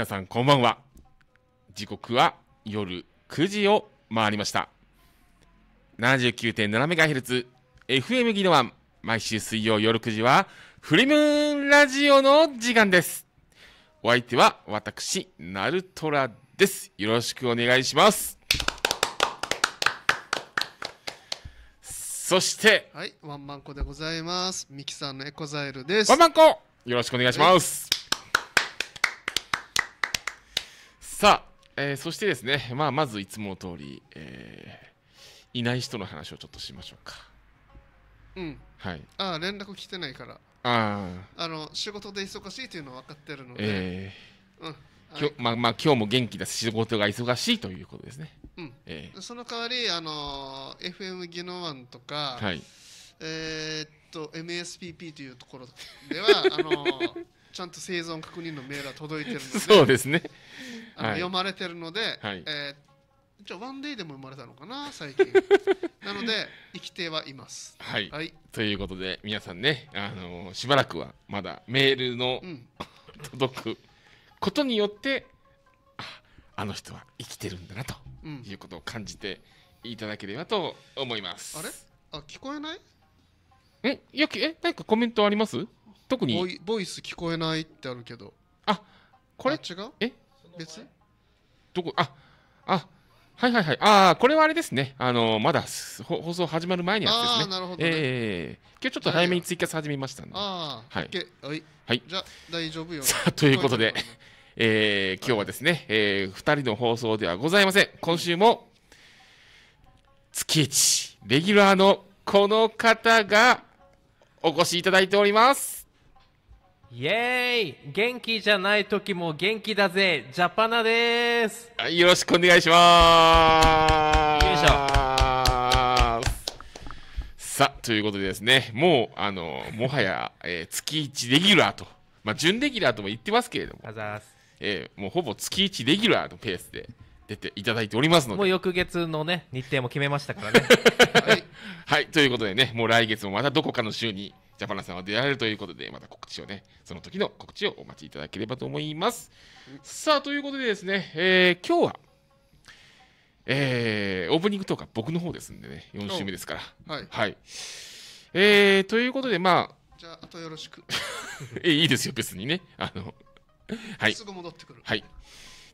皆さんこんばんは時刻は夜9時を回りました79.7メガヘルツ FM ギノワン毎週水曜夜9時はフリムーンラジオの時間ですお相手は私ナルトラですよろしくお願いしますそしてはい、ワンマンコでございます。ミキさんのエコザイルです。ワンマンコよろしくお願いしますさあ、えー、そしてですね、まあ、まずいつもの通り、えー、いない人の話をちょっとしましょうか。うん。はい。ああ、連絡来てないから。ああ。あの、仕事で忙しいというのは分かってるので。ええー。うん。きょまあまあ今日も元気だし仕事が忙しいということですね。うん。えー、その代わりあの FM 技能ワンとか、はい、えー、っと MSPP というところでは あのちゃんと生存確認のメールは届いてるので そうですね、あのはい読まれてるので、はいえーじゃあワンデイでも読まれたのかな最近 なので生きてはいますはい、はいということで皆さんね、あのーしばらくはまだメールのうん 届くことによってああの人は生きてるんだなとうんいうことを感じていただければと思いますあれあ聞こえないんよくえ何かコメントあります特にボイボイス聞こえないってあるけどあこれ違うえ別どこああはいはいはいああこれはあれですねあのまだ放送始まる前にやつですねなるほど、ね、えー、今日ちょっと早めに追加始めましたんでああはい、はい、はい、じゃ大丈夫よさあということで、ね、えー、今日はですね、はい、えー、2人の放送ではございません今週も月一レギュラーのこの方がお越しいただいておりますイエーイ元気じゃない時も元気だぜジャパナですよろしくお願いしますよいしょさあということでですねもうあのもはや、えー、月1レギュラーとまあ準レギュラーとも言ってますけれどもざーす、えー、もうほぼ月1レギュラーのペースで出ていただいておりますのでもう翌月のね日程も決めましたからね はい、はい、ということでねもう来月もまたどこかの週にジャパナさんは出られるということで、また告知をね、その時の告知をお待ちいただければと思います。さあ、ということでですね、えー、今日は、えー、オープニングとか僕の方ですんでね、4週目ですから。はい、はい。えー、ということで、まあ、じゃあ、あとよろしく。えいいですよ、別にね。あの、はい。すぐ戻ってくる。はい。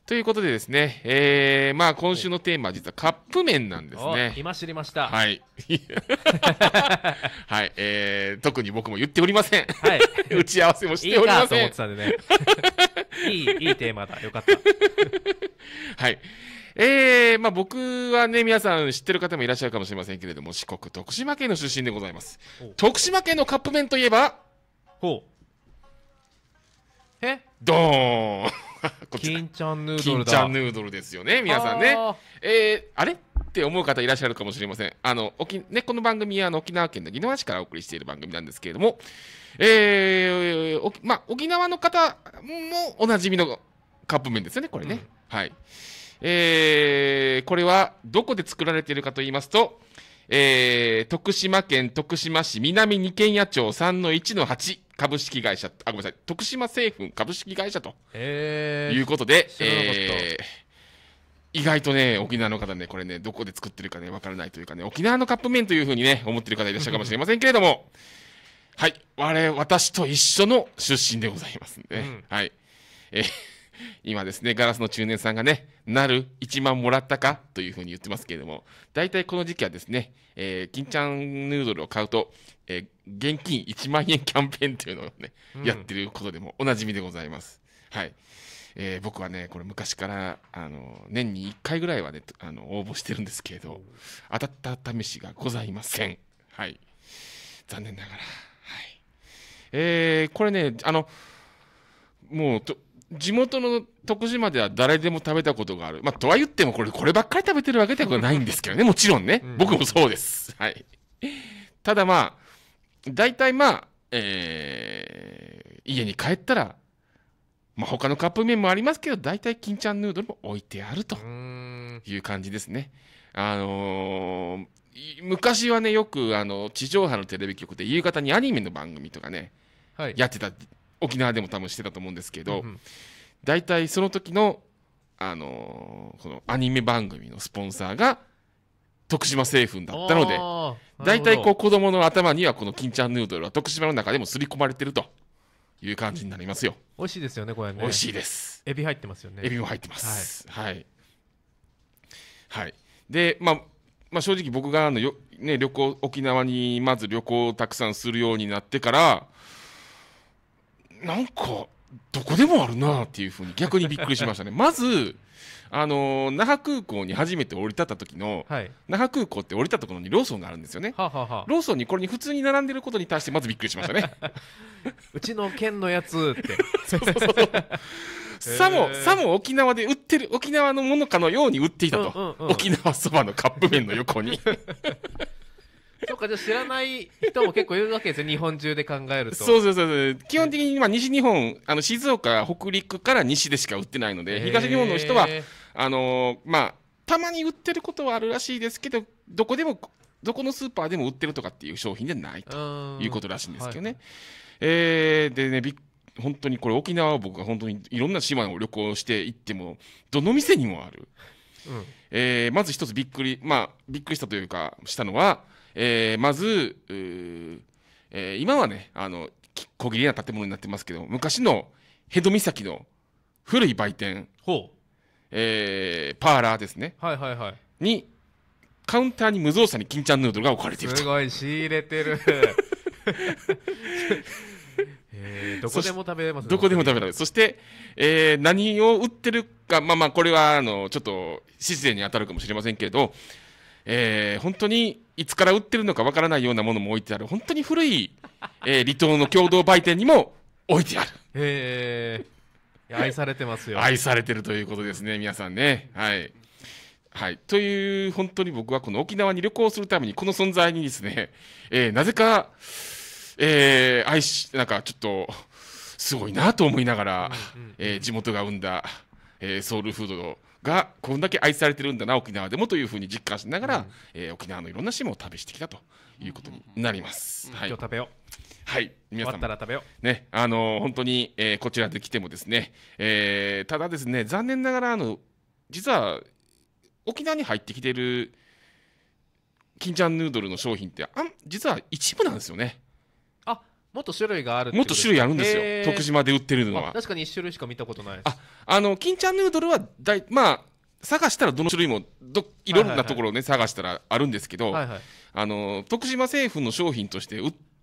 ということでですね、えー、まあ今週のテーマは実はカップ麺なんですね。今知りました。はい。はい、えー、特に僕も言っておりません。はい。打ち合わせもしておりません。いいと思ってたんでね。いい、いいテーマだ。よかった。はい。えー、まあ僕はね、皆さん知ってる方もいらっしゃるかもしれませんけれども、四国、徳島県の出身でございます。徳島県のカップ麺といえば、ほう。えドーン こちら金ちゃんヌードル金ちゃんヌードルですよね皆さんねあ,、えー、あれって思う方いらっしゃるかもしれませんあの沖、ね、この番組はあの沖縄県の宜野湾市からお送りしている番組なんですけれども、えーまあ、沖縄の方もおなじみのカップ麺ですよねこれね、うん、はいえー、これはどこで作られているかと言いますと、えー、徳島県徳島市南二軒屋町3の1の8株式会社、あ、ごめんなさい、徳島製粉株式会社ということで、えー、意外とね、沖縄の方ね、これね、どこで作ってるかね、わからないというかね、沖縄のカップ麺というふうにね、思ってる方いらっしゃるかもしれませんけれども、はい、我、私と一緒の出身でございますんで、うん、はい。えー今ですね、ガラスの中年さんがね、なる1万もらったかというふうに言ってますけれども、大体この時期はですね、えー、金ちゃんヌードルを買うと、えー、現金1万円キャンペーンというのをね、うん、やってることでもおなじみでございます。はい。えー、僕はね、これ昔から、あの、年に1回ぐらいはね、あの、応募してるんですけれど、当たった試しがございません。はい。残念ながら。はい。えー、これね、あの、もうと、地元の徳島では誰でも食べたことがある。まあ、とは言ってもこれ、こればっかり食べてるわけではないんですけどね、もちろんね。僕もそうです。はい。ただまあ、大体まあ、えー、家に帰ったら、まあ、他のカップ麺もありますけど、大体金ちゃんヌードルも置いてあるという感じですね。あのー、昔はね、よくあの地上波のテレビ局で夕方にアニメの番組とかね、はい、やってた沖縄でも多分してたと思うんですけど、大体その時の、あのー、このアニメ番組のスポンサーが徳島製粉だったので大体こう子供の頭にはこの金ちゃんヌードルは徳島の中でも刷り込まれてるという感じになりますよ美味しいですよねこれね美味しいですエビ入ってますよねエビも入ってますはい、はい、はい、で、まあ、まあ正直僕があのよ、ね、旅行沖縄にまず旅行をたくさんするようになってからなんかどこでもあるなっていうふうに逆にびっくりしましたね まずあのー、那覇空港に初めて降り立った時の、はい、那覇空港って降り立ったところにローソンがあるんですよねはははローソンにこれに普通に並んでることに対してまずびっくりしましたね うちの県のやつってそうそうそうさも、さも沖縄で売ってる、沖縄のものかのように売っていたと。うんうんうん、沖縄そばのカップ麺の横に そっか、じゃ知らない人も結構いるわけですよ、日本中で考えると。そうそうそうそう。基本的に、まあ、西日本、あの、静岡、北陸から西でしか売ってないので、東日本の人は、あのー、まあ、たまに売ってることはあるらしいですけど、どこでも、どこのスーパーでも売ってるとかっていう商品でないということらしいんですけどね。はい、えー、でね、び本当にこれ沖縄は僕が本当にいろんな島を旅行して行っても、どの店にもある。うん、えー、まず一つびっくり、まあ、びっくりしたというか、したのは、えー、まず、えー、今はね、あの、小切りな建物になってますけど、昔のヘド岬の古い売店、ほうえー、パーラーですね。はいはいはい。に、カウンターに無造作に金ちゃんヌードルが置かれていると。すごい、仕入れてる。えー、どこでも食べれます、ね、どこでも食べられる。そして、えー、何を売ってるか、まあまあ、これは、あの、ちょっと、自然に当たるかもしれませんけれど、えー、本当に、いつから売ってるのかわからないようなものも置いてある、本当に古い、えー、離島の共同売店にも置いてある。へえ。愛されてますよ。愛されてるということですね、皆さんね。はい。はい、という、本当に僕はこの沖縄に旅行するために、この存在にですね、えー、なぜか、えー、愛し、なんかちょっと、すごいなと思いながら、うんうんうん、えー、地元が生んだ、えー、ソウルフードがこんだけ愛されてるんだな沖縄でもというふうに実感しながら、うん、えー、沖縄のいろんな島を旅してきたということになります。はい、今日食べよう。はい、皆さんったら食べよね、あのー、本当に、えー、こちらで来てもですね、えー、ただですね、残念ながらあの実は沖縄に入ってきてる金ちゃんヌードルの商品ってあん実は一部なんですよね。もっと種類があるもっと種類あるんですよ、徳島で売ってるのは、確かに1種類しか見たことないです。ああの金ちゃんヌードルはだいまあ探したらどの種類もどいろんなところをね、探したらあるんですけど、はいはい、あの徳島政府の商品として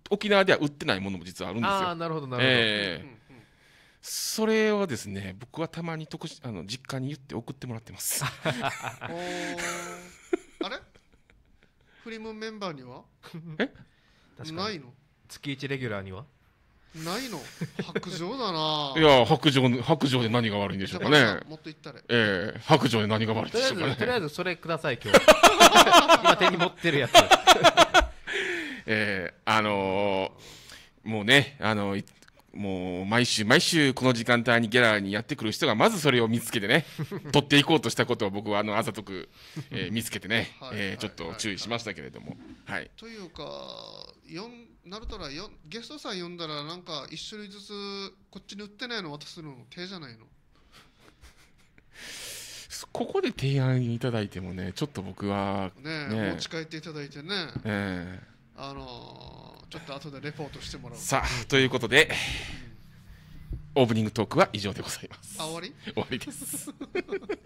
沖縄では売ってないものも実はあるんですよあなるほどなるほど、えーそれはですね、僕はたまに特あの実家に言って送ってもらってます。あれ？フリムメンバーには？え？ないの？月一レギュラーにはないの白状だな いや白状白状で何が悪いんでしょうかねもっといったれええー、白状で何が悪いんでしょうかねとりあえず それください今日 今手に持ってるやつええー、あのー、もうねあのー、もう毎週毎週この時間帯にギャラにやってくる人がまずそれを見つけてね 取っていこうとしたことを僕はあのあざとく、えー、見つけてね、はい、えー、ちょっと注意しましたけれども。はい、というかよんなるたらよゲストさん呼んだらなんか一種類ずつこっちに売ってないの渡すの手じゃないのここで提案いただいてもねちょっと僕はねね持ち帰っていただいてね、えあのーちょっと後でレポートしてもらおうさあということで、オープニングトークは以上でございますあ終わり終わりです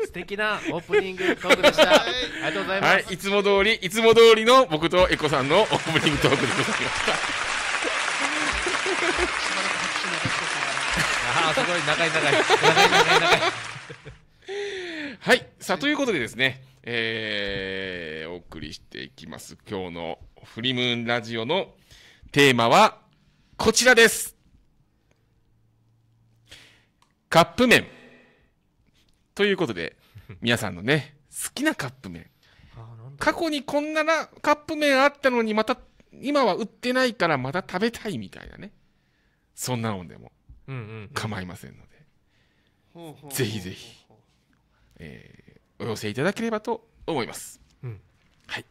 素敵なオープニングトークでしたありがとうございます、はい、いつも通りいつも通りの僕とエコさんのオープニングトークでございましたああすごい長い長いはいさあということでですね、えー、お送りしていきます今日のフリムーンラジオの「テーマはこちらです。カップ麺。ということで、皆さんのね、好きなカップ麺。過去にこんななカップ麺あったのに、また、今は売ってないからまた食べたいみたいなね。そんなのでも構いませんので、ぜひぜひ、えー、お寄せいただければと思います。うん、はい。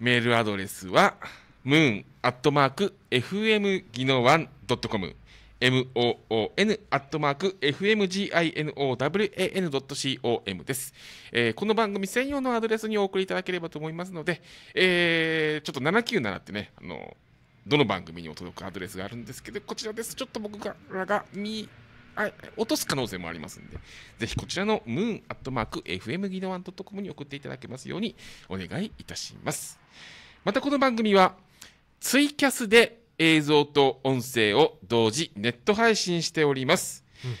メールアドレスは、ムーンアットマーク FM 技能ワンドットコム moon アットマーク fmginowan.com です、えー、この番組専用のアドレスにお送りいただければと思いますので、えー、ちょっと797ってね、あの、どの番組にも届くアドレスがあるんですけど、こちらです。ちょっと僕らが見、落とす可能性もありますんで、ぜひこちらの moon アットマーク f m g i n o w c o m に送っていただけますようにお願いいたします。またこの番組は、ツイキャスで映像と音声を同時ネット配信しております。うん、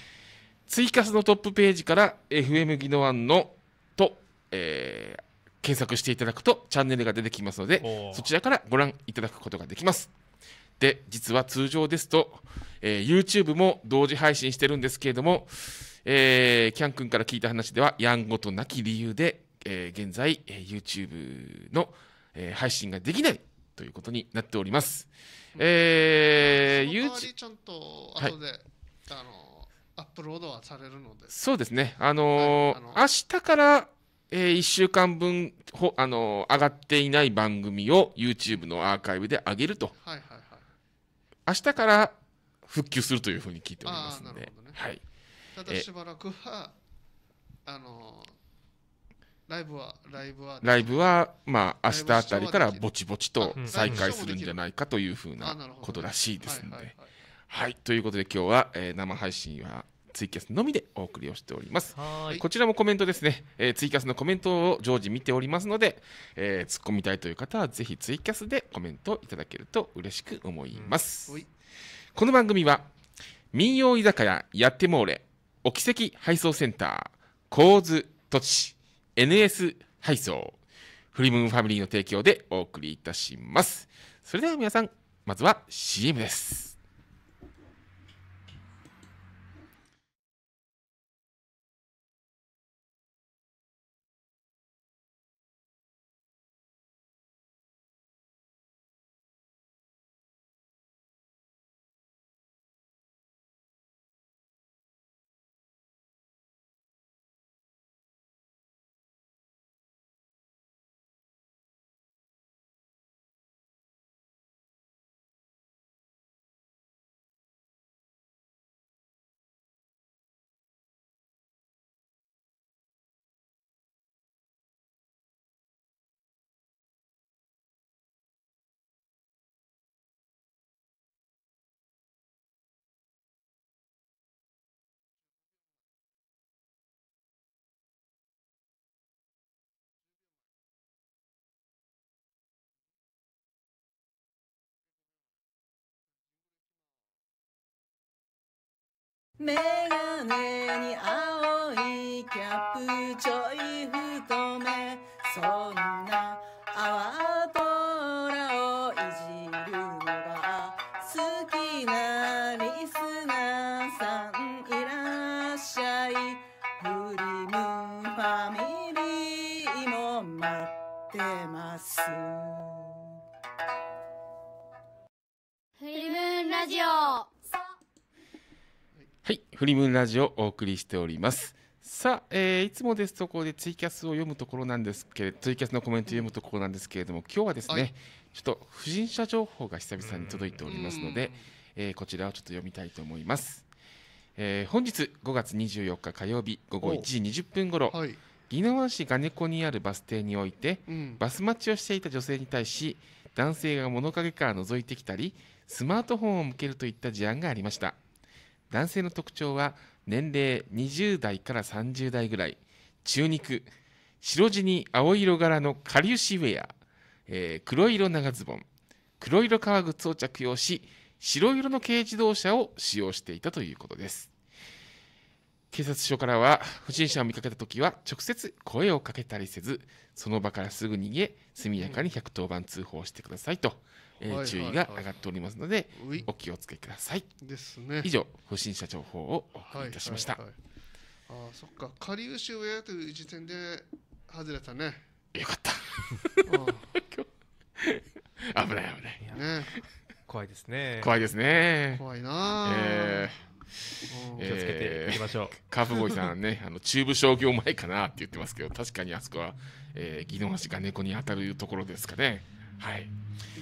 ツイキャスのトップページから FM ギノワンのと、えー、検索していただくとチャンネルが出てきますので、そちらからご覧いただくことができます。で、実は通常ですと、えー、YouTube も同時配信してるんですけれども、えー、キャン君から聞いた話では、やんごとなき理由で、えー、現在、えー、YouTube の、えー、配信ができないということになっております。えー、y o u t u b ちゃんと後で、はい、あのアップロードはされるので。そうですね。あのーはい、あの明日からえー、1週間分ほ、あのー、上がっていない番組を YouTube のアーカイブで上げると、はいはいはい、明日から復旧するというふうに聞いておりますので、ね、はい、ただしばらくは、えー、あのーライブはライブはライブはまあ明日あたりからぼちぼちと再開するんじゃないかというふうなことらしいですので。はいということで今日は、えー、生配信はツイキャスのみでお送りをしておりますこちらもコメントですね、えー、ツイキャスのコメントを常時見ておりますので、えー、突っ込みたいという方はぜひツイキャスでコメントいただけると嬉しく思います、うん、この番組は民謡居酒屋やってもれお奇跡配送センター構図土地 NS 配送フリムーンファミリーの提供でお送りいたしますそれでは皆さんまずは CM ですメガネに青いキャップちょい太めそんな泡とらをいじるのが好きなリスナーさんいらっしゃいフリムファミリーも待ってますフリムラジオはい、フリムラジオお送りしております。さあ、えー、いつもですとここでツイキャスを読むところなんですけれど、ツイキャスのコメント読むところなんですけれども、今日はですね、はい、ちょっと不審者情報が久々に届いておりますので、えー、こちらをちょっと読みたいと思います。えー、本日5月24日火曜日午後1時20分ごろ、はい、宜野湾市金子にあるバス停において、うん、バス待ちをしていた女性に対し、男性が物陰から覗いてきたり、スマートフォンを向けるといった事案がありました。男性の特徴は年齢20代から30代ぐらい中肉白地に青色柄の顆粒ゆしウェア、えー、黒色長ズボン黒色革靴を着用し白色の軽自動車を使用していたということです警察署からは不審者を見かけた時は直接声をかけたりせずその場からすぐ逃げ速やかに110番通報してくださいとえー、注意が上がっておりますので、お気をつけください。ですね。以上、不審者情報をお送りいたしました。はいはいはい、ああ、そっか、かりうし流州へという時点で外れたね。よかった。危ない危ない。ね。怖いですね。怖いですね。怖いな。えー気をつけていきましょう、えー、カフプボイさんねあの中部商業前かなって言ってますけど確かにあそこは、えー、技能橋が猫に当たるところですかねはい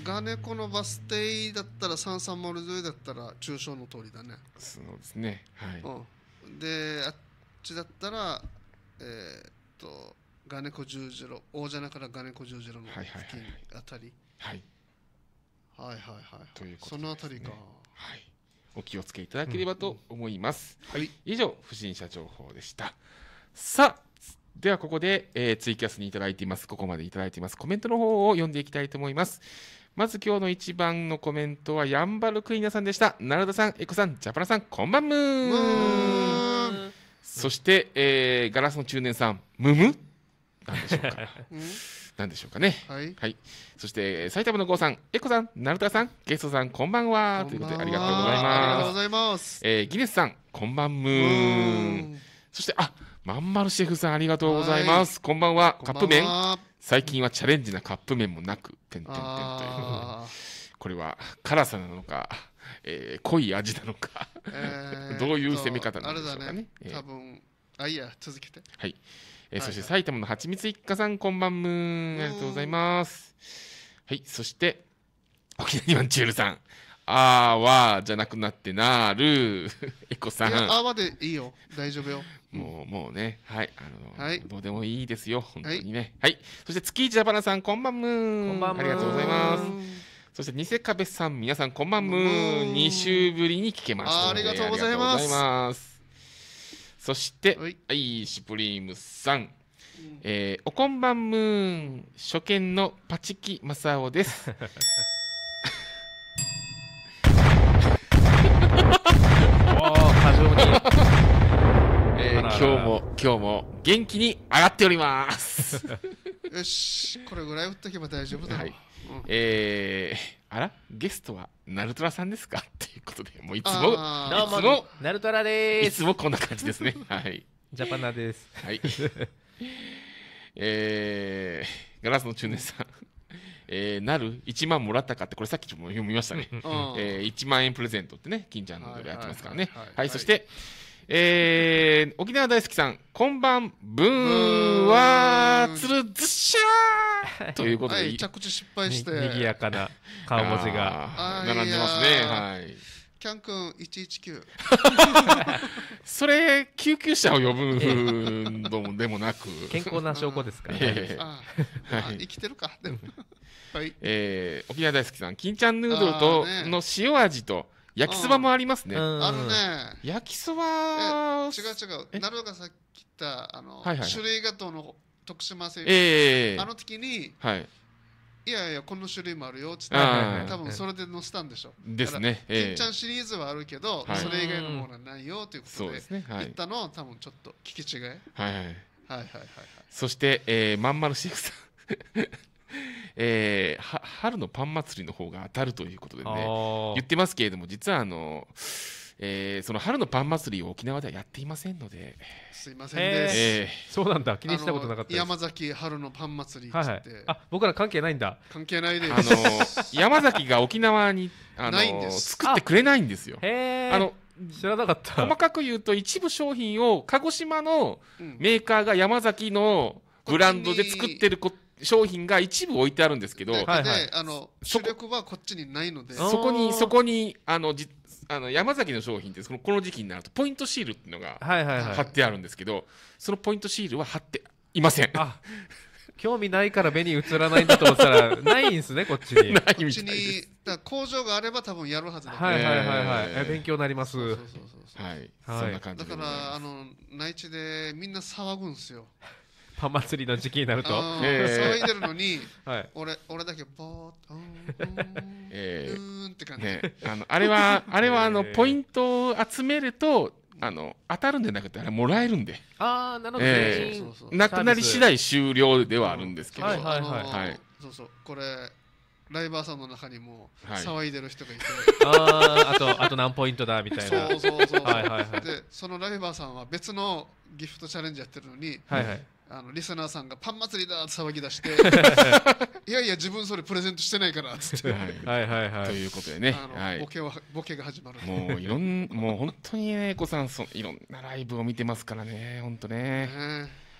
がねこのバス停だったら三3丸沿いだったら中象の通りだねそうですねはい、うん、であっちだったらえー、っとガネコ十字路大じゃなからガネコ十字路の付近あたりはいはいはいはいということ、ね、そのあたりかはいお気をつけいただければと思います、うんうん、はい以上不審者情報でしたさあではここで、えー、ツイキャスにいただいています。ここまでいただいています。コメントの方を読んでいきたいと思います。まず今日の一番のコメントはヤンバルクイナさんでした。奈良田さん、エコさん、ジャパラさん、こんばんむーそして、えー、ガラスの中年さん、むむなんでしょうか。なんでしょうかね。はい。はい、そして、埼玉の郷さん、エコさん、成田さん、ゲストさん、こんばんは。ということで、ありがとうございます。ありがとうございます。えー、ギネスさん、こんばんむーん。そして、あ、まんまるシェフさんありがとうございます。こんばんは。カップ麺最近はチャレンジなカップ麺もなく、てんてんてんという。これは辛さなのか、えー、濃い味なのか、えー、どういう攻め方なんでしょうかね。ね多分、えー、あ、いや、続けて。はい。えー、そして埼玉のはちみつ一家さん、こんばんむありがとうございます。はい。そして、沖縄にマチュールさん。あーはじゃなくなってなーる。エコさん。あーはでいいよ。大丈夫よ。もうもうねはいあの、はいどうでもいいですよ本当にねはい、そして月一ジャパナさんこんばんむーこんばんむーありがとうございますそしてニセカベさん皆さんこんばんむー二週ぶりに聞けましたのありがとうございますありがとうございますそしてはい、シュプリームさんえー、おこんばんむーん初見のパチキマサオです おお過剰にえー、今日も今日も元気に上がっております よしこれぐらい打っとけば大丈夫だ、はい、うん、えー、あらゲストはナルトラさんですかっていうことでもういつももナルトラですいつもこんな感じですねはいジャパナですはい えー、ガラスの中年さん えー、なる1万もらったかってこれさっきも読みましたね、えー、1万円プレゼントってね金ちゃんのでやってますからねはい、はいはい、そして、えー、沖縄大好きさん、こんばん、ぶーんは、つるずっしゃーということで、はい、着地失敗して、にぎやかな顔文字が並んでますね。はい。キャン君119 それ救急車を呼ぶのでもなく 健康な証拠ですから、ね、生きてるかでも、は いえー、沖縄大好きさん金ちゃんヌードルとの塩味と、焼きそばもありますね。あのね、焼きそば。違う違う。なるがさっき言ったあの、種類がとの徳島製、えあの時に、はい、いやいやこの種類もあるよっつって、多分それで載せたんでしょ。う。ですね。えー、金ちゃんシリーズはあるけど、それ以外のものはないよということで、言ったの多分ちょっと聞き違い。はいはいはいはいそして、えー、まんまるシェフさん。えー、春のパン祭りの方が当たるということでね、言ってますけれども、実はあの、えー、その春のパン祭りを沖縄ではやっていませんので、すいませんです、えー、そうなんだ、気にしたことなかった山崎春のパン祭りって、はいはい、あ僕ら関係ないんだ、関係ないです、あの山崎が沖縄にあの作ってくれないんですよ。あの知らなかった細かく言うと一部商品を鹿児島のメーカーが山崎のブランドで作ってること、うん商品が一部置いてあるんですけど、はいはい、あの主力はこっちにないのでそこにそこにあのじあの山崎の商品ってこのこの時期になるとポイントシールっていうのが貼ってあるんですけど、はいはいはい、そのポイントシールは貼っていません。興味ないから目に映らないんだと思ったらないんですね こっちにこっちに工場があれば多分やるはずだ、はいはいはいはい、えー、勉強になりますはい、はい、そんな感じだからあの内地でみんな騒ぐんですよパン祭りの時期になると、騒いでるのに、俺俺だけボーッとうんー、んって感じ、ね、あのあれは あれはあの、ポイントを集めるとあの当たるんじゃなくてあれもらえるんでああなるほど、なくなり次第終了ではあるんですけど、はいはいはい、そうそうこれライバーさんの中にも騒いでる人がいて、あああとあと何ポイントだみたいなそうそうそう、でそのライバーさんは別のギフトチャレンジやってるのに、はいはい、あのリスナーさんがパン祭りだって騒ぎ出して いやいや自分それプレゼントしてないからっつってはいはいはいということでねあの、はい、ボケはボケが始まるもういろんもう本当にねこさんそいろんなライブを見てますからね本当ね、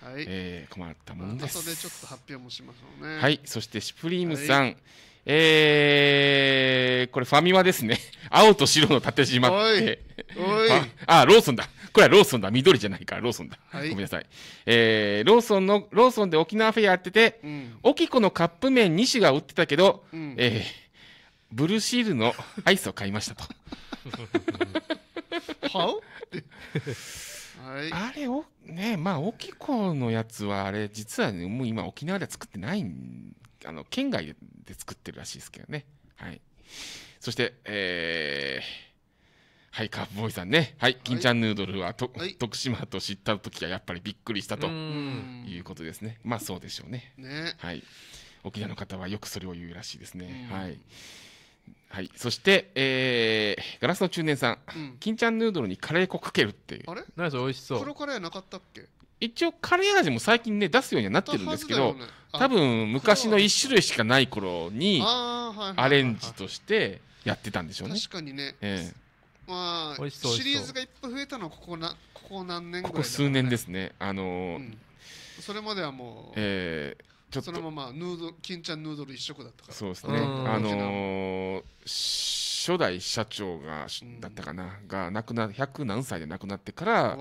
はい、えー、困ったもんです、後でちょっと発表もしましょうねはいそしてシュプリームさん、はいえー、これファミマですね。青と白の縦じまって。おいああ、ローソンだ。これはローソンだ。緑じゃないから、ローソンだ。はい、ごめんなさい。えー、ローソンの、ローソンで沖縄フェアやってて、うん、オキコのカップ麺2種が売ってたけど、うん、えー、ブルーシールのアイスを買いましたと。はあれをねまあオキコのやつはあれ実は、ね、もう今沖縄では作ってないんあの県外で作ってるらしいですけどね。はい、そして、えー、はい、カープボーイさんね。はい、金ちゃんヌードルはと、はい、徳島と知った時はやっぱりびっくりしたということですね。まあそうでしょうね。ねはい。沖縄の方はよくそれを言うらしいですね。はい。はい、そして、えー、ガラスの中年さん、金ちゃんヌードルにカレー粉かけるっていう。あれ？何それ美味しそう。黒カレーなかったっけ？一応カレー味も最近ね出すようにはなってるんですけど、ね、多分昔の1種類しかない頃にアレンジとしてやってたんでしょうね。確かにね、えまあ、シリーズがいっぱい増えたのはここなここ何年ぐらい、ね、ここ数年ですね。あのーうん、それまではもう、えー、そのままヌードル金ちゃんヌードル一色だったからそうですねあのー、初代社長がだったかな、が亡くな100何歳で亡くなってから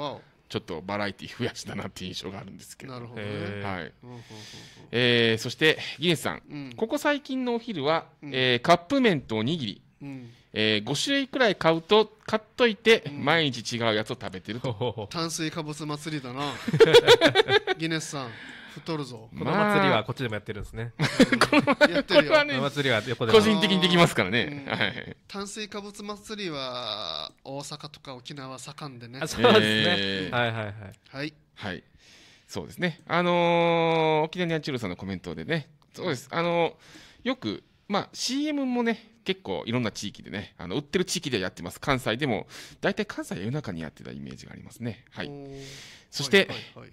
ちょっとバラエティー増やしたなっていう印象があるんですけどなるほど、えそしてギネスさん、うん、ここ最近のお昼は、うん、えー、カップ麺とおにぎり、うん、えー、5種類くらい買うと買っといて、うん、毎日違うやつを食べてると、炭水化物祭りだな ギネスさん太るぞ。この祭りはこっちでもやってるんですね。やってるこの 祭りは横で個人的にできますからね。はい。炭水化物祭りは大阪とか沖縄盛んでね。そうですね。はいはいはい。はい。はい。そうですね。あのー、沖縄にアんちゅールさんのコメントでね。そうです。あのー、よくまあ CM もね結構いろんな地域でねあの売ってる地域でやってます関西でも大体関西は夜中にやってたイメージがありますねはいそして、はいはいはい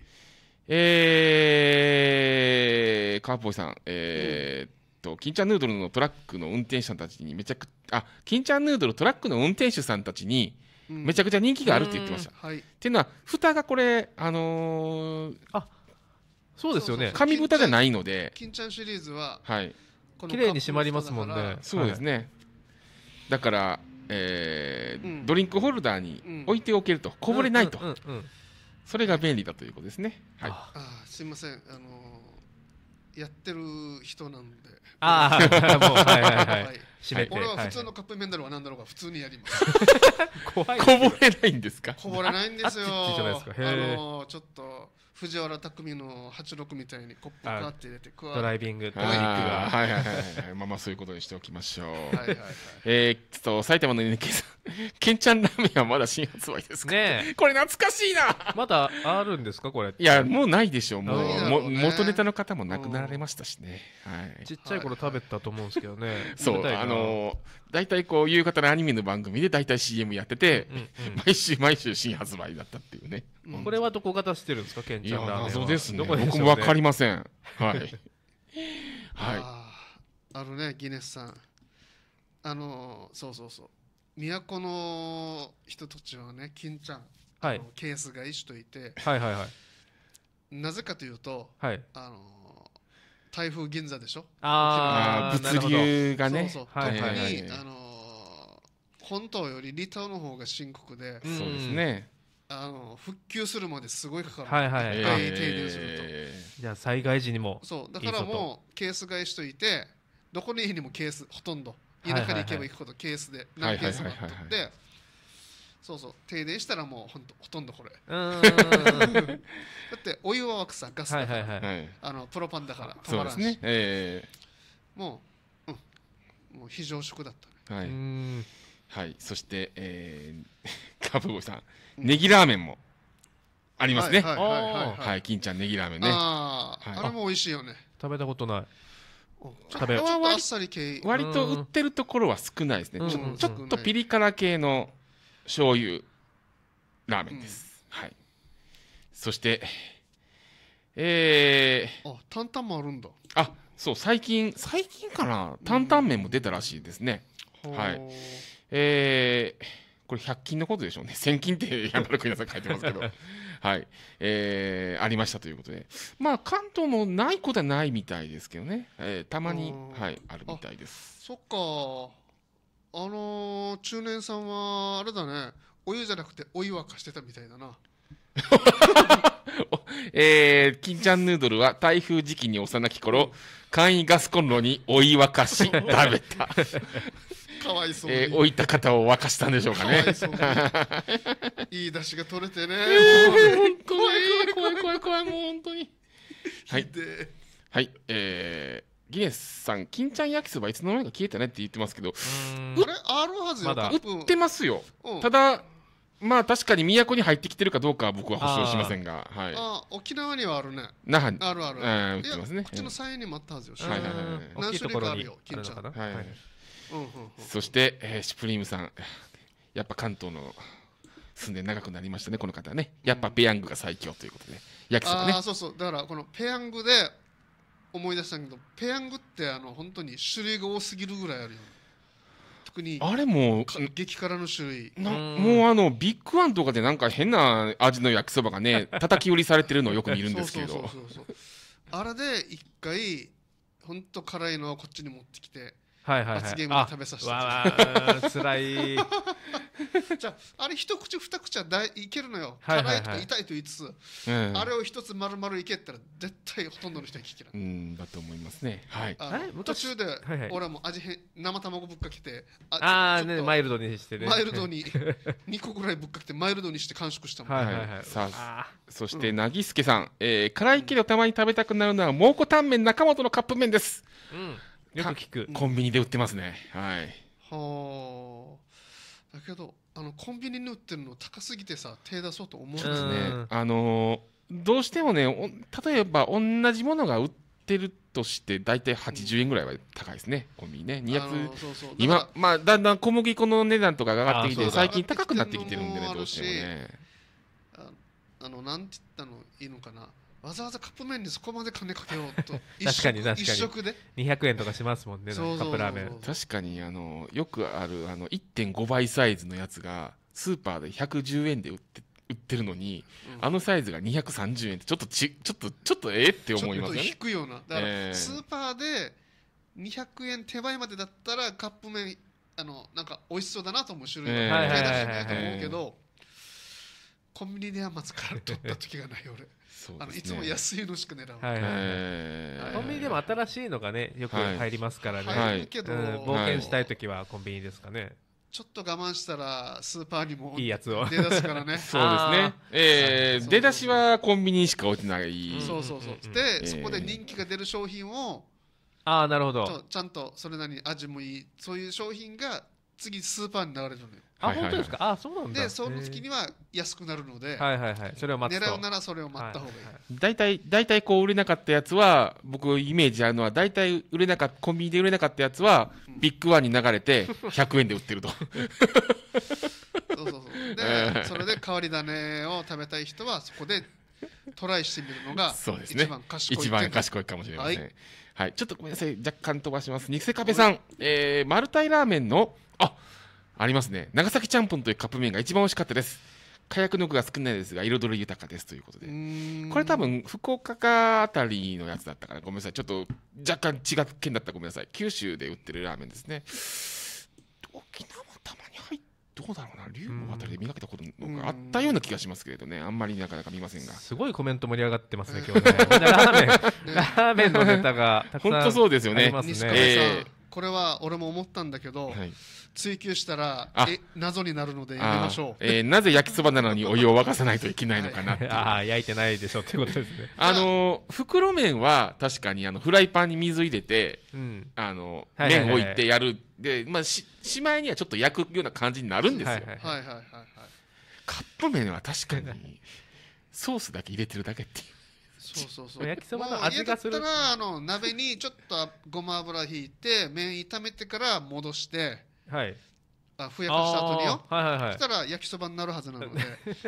えー、カーポイさん、えー、うんと、金ちゃんヌードルのトラックの運転手さんたちにめちゃくあ、金ちゃんヌードルトラックの運転手さんたちにめちゃくちゃ人気があるって言ってました。うんはい、っていうのは、蓋がこれ、あのー、あそうですよね。紙蓋じゃないので。金ちゃんシリーズは、はい。綺麗に閉まりますもんね。そうですね。はい、だから、えー、うん、ドリンクホルダーに置いておけると、こぼれないと。うんうんうんそれが便利だということですね。はい。ああ、すみません。あのーやってる人なんで。ああ、もう、はいはいはい。はい締めて、俺は普通のカップ麺だろうが何だろうが普通にやります 怖いこぼれないんですかこぼれないんですよあのちょっと藤原匠の86みたいにコップガーって入れてドライビングドライビングははいはいはいまあまあそういうことにしておきましょうはいはい、えー、っと埼玉の NK さんけんちゃんラーメンはまだ新発売ですかねこれ懐かしいなまだあるんですかこれいやもうないでしょうもう、ね、元ネタの方も亡くなられましたしね、はい、ちっちゃい頃食べたと思うんですけどねそうあのの大体こう夕方のアニメの番組で大体 CM やってて、うんうん、毎週毎週新発売だったっていうね、うん、これはどこが出してるんですかケンちゃんラーメン謎ですね、ね、僕も分かりませんはい、はい、あのねギネスさんあのそうそうそう都の人たちはね金ちゃん、はい、ケースが一種といて、はいはいはい、なぜかというと、はい、あの台風銀座でしょああ物流がねそうそう、はい特に、あのー、本島より離島の方が深刻でそうですね、あの復旧するまですごいかかる、はいはい、いい停電すると、えー、じゃあ災害時にもそうだからもうケース買いしといてどこに家にもケースほとんど田舎に行けば行くほどケースで何ケースもあって、はいはいはいはいそうそう停電したらもうほんとほとんどこれ だってお湯は沸くさガスだから、はいはいはい、あのプロパンだから止まらんし、ねえー、もう、うん、もう非常食だったね、はい、はい、そして、えー、カブゴさん、ねぎネギラーメンもありますねはいはい金ちゃんネギラーメンねあ,、はい、あれも美味しいよね食べたことない食べちょっとあっさり系割と売ってるところは少ないですね、うん、ちょっとピリ辛系の醤油ラーメンです、うん、はいそしてえー、あ担々もあるんだあそう最近最近かな担々麺も出たらしいですね、うん、はいえー、これ100均のことでしょうね1000均 って山田君邦さん書いてますけど はいえー、ありましたということでまあ関東もないことはないみたいですけどね、えー、たまに、はい、あるみたいですそっかあのー、中年さんはあれだねお湯じゃなくてお湯沸かしてたみたいだな えー、金ちゃんヌードルは台風時期に幼き頃簡易ガスコンロにお湯沸かし食べた かわいそうえー、置いた方を沸かしたんでしょうかね いい出汁が取れてね、えー、怖い怖い怖い怖い怖いもう本当にはい、はい、えーギネスさん、金ちゃん焼きそばいつの間にか消えたねって言ってますけど、あれ、あるはずよ、まだ売ってますよ、うんただ、まあ確かに都に入ってきてるかどうかは僕は保証しませんが、はい、あ沖縄にはあるね。那覇に、あるある。うん売ってますねこっちの菜園にもあったはずよ。はいはいはいはい大きいところにあるのかはいはい、うんうんうんそして、えーシュプリームさん、やっぱ関東の住んで長くなりましたね、この方ね、やっぱペヤングが最強ということで、焼きそばねあ、、そうそう。だから、このペヤングで思い出したけどペヤングってあの本当に種類が多すぎるぐらいあるよ特にあれも激辛の種類もうあのビッグワンとかでなんか変な味の焼きそばがね 叩き売りされてるのをよく見るんですけどあれで一回本当辛いのはこっちに持ってきてはいはいはい、発言を食べさせてつらい じゃああれ一口二口はだいいけるのよ辛、いとか痛いと言いつつ、あれを一つ丸々いけったら絶対ほとんどの人は聞けないうんだと思いますね、はい、あ途中で、俺はもう味変生卵ぶっかけてああねマイルドにしてねマイルドに2 個ぐらいぶっかけてマイルドにして完食したもん、ね、はいはいはい、さあそして凪助さん、うん、えー、辛いけどたまに食べたくなるのは蒙古タンメン中本のカップ麺です、うんよく聞くコンビニで売ってますねはいはあだけどあのコンビニに売ってるの高すぎてさ手出そうと思うんですね、あのーどうしてもねお例えば同じものが売ってるとして大体80円ぐらいは高いですね、コンビニね200あのそうそう今まあだんだん小麦粉の値段とかが上がってきて最近高くなってきてるんでねどうしてもねあのなんて言ったのいいのかなわざわざカップ麺にそこまで金かけようと 確かに確かに一食で200円とかしますもんねカップラーメン確かにあのよくあるあの1.5倍サイズのやつがスーパーで110円で売って売ってるのに、うん、あのサイズが230円ってちょっとちちょっとちょっとええって思いますねちょっと引くようなだから、スーパーで200円手前までだったらカップ麺あのなんか美味しそうだなと思う種類が手出しないと思うけど、コンビニではまずから取った時がない俺ね、あのいつも安いのしか狙うはいコンビニでも新しいのがねよく入りますからね、けど、うん、冒険したい時はコンビニですかね、ちょっと我慢したらスーパーにもいいやつを出だしからね そうですね、えー、出だしはコンビニしか置いてない、そうそうそう、で、えー、そこで人気が出る商品をああなるほどちゃんとそれなりに味もいいそういう商品が次スーパーに流れるのよあ、はいはいはい、本当ですかあそうなんでその月には安くなるので、はいはいはい、それを待つ狙うならそれを待った方がいい、はいはい、大体大体こう売れなかったやつは僕イメージあるのは大体売れなかったコンビニで売れなかったやつは、うん、ビッグワンに流れて100円 で売ってるとそうそうそうで、えー、それで変わり種を食べたい人はそこでトライしてみるのが一番賢い,、ね、一番賢いかもしれません、はい、はい、ちょっとごめんなさい若干飛ばしますニセカベさん、はえー、マルタイラーメンのあっありますね長崎ちゃんぽんというカップ麺が一番美味しかったです火薬の具が少ないですが彩り豊かですということでこれ多分福岡かあたりのやつだったからごめんなさいちょっと若干違う県だったごめんなさい九州で売ってるラーメンですね沖縄もたまに入ってどうだろうな竜王あたりで見かけたことがあったような気がしますけれどねあんまりなかなか見ませんがすごいコメント盛り上がってますね今日ね ラーメンラーメンのネタがたくさんありますね本当そうですよね、ねえー、これは俺も思ったんだけど、はい追求したらえ謎になるのでやめましょう、えー、なぜ焼きそばなのにお湯を沸かさないといけないのかなって。ああ焼いてないでしょってことですねあの袋麺は確かにあのフライパンに水入れて、あの、麺置いてやるでまあししまいにはちょっと焼くような感じになるんですよ、はいはいはいはい、カップ麺は確かにソースだけ入れてるだけっていうそうそうそう。焼きそばの味がする。だったら、あの、鍋にちょっとごま油ひいて、麺炒めてから戻して、はいあふやかした後によ、はいはいはい、したら焼きそばになるはずなので